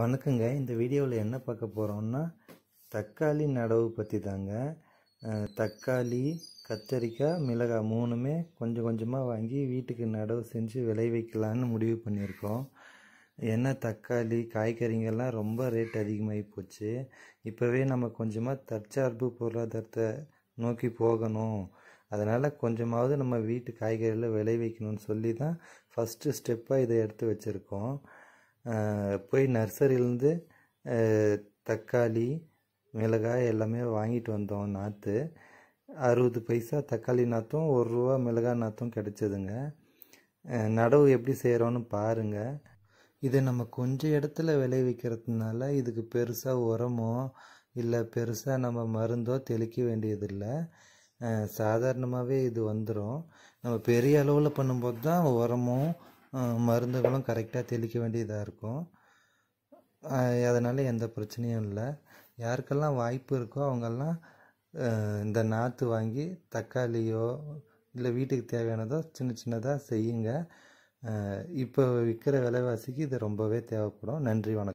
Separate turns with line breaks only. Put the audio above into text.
வணக்கங்க இந்த வீடியோவில் என்ன பார்க்க போகிறோம்னா தக்காளி நடவு பற்றி தாங்க தக்காளி கத்தரிக்காய் மிளகாய் மூணுமே கொஞ்சம் கொஞ்சமாக வாங்கி வீட்டுக்கு நடவு செஞ்சு விளைவிக்கலான்னு முடிவு பண்ணியிருக்கோம் ஏன்னா தக்காளி காய்கறிங்கெல்லாம் ரொம்ப ரேட் அதிகமாகி போச்சு இப்போவே நம்ம கொஞ்சமாக தற்சார்பு பொருளாதாரத்தை நோக்கி போகணும் அதனால் கொஞ்சமாவது நம்ம வீட்டு காய்கறியில் விளைவிக்கணும்னு சொல்லி தான் ஃபஸ்ட்டு ஸ்டெப்பாக இதை எடுத்து வச்சுருக்கோம் போய் நர்சரியிலேருந்து தக்காளி மிளகாய் எல்லாமே வாங்கிட்டு வந்தோம் நாற்று அறுபது பைசா தக்காளி நாற்றும் ஒரு ரூபா மிளகாய் நாற்றும் கிடச்சிதுங்க நடவு எப்படி செய்கிறோன்னு பாருங்கள் இது நம்ம கொஞ்சம் இடத்துல விளைவிக்கிறதுனால இதுக்கு பெருசாக உரமோ இல்லை பெருசாக நம்ம மருந்தோ தெளிக்க வேண்டியதில்லை சாதாரணமாகவே இது வந்துடும் நம்ம பெரிய அளவில் பண்ணும்போது தான் உரமும் மருந்துகளும் கரெக்டாக தெளிக்க வேண்டியதாக இருக்கும் அதனால் எந்த பிரச்சனையும் இல்லை யாருக்கெல்லாம் வாய்ப்பு இருக்கோ அவங்கெல்லாம் இந்த நாற்று வாங்கி தக்காளியோ இல்லை வீட்டுக்கு தேவையானதோ சின்ன சின்னதாக செய்யுங்க இப்போ விற்கிற விலைவாசிக்கு இது ரொம்பவே தேவைப்படும் நன்றி வணக்கம்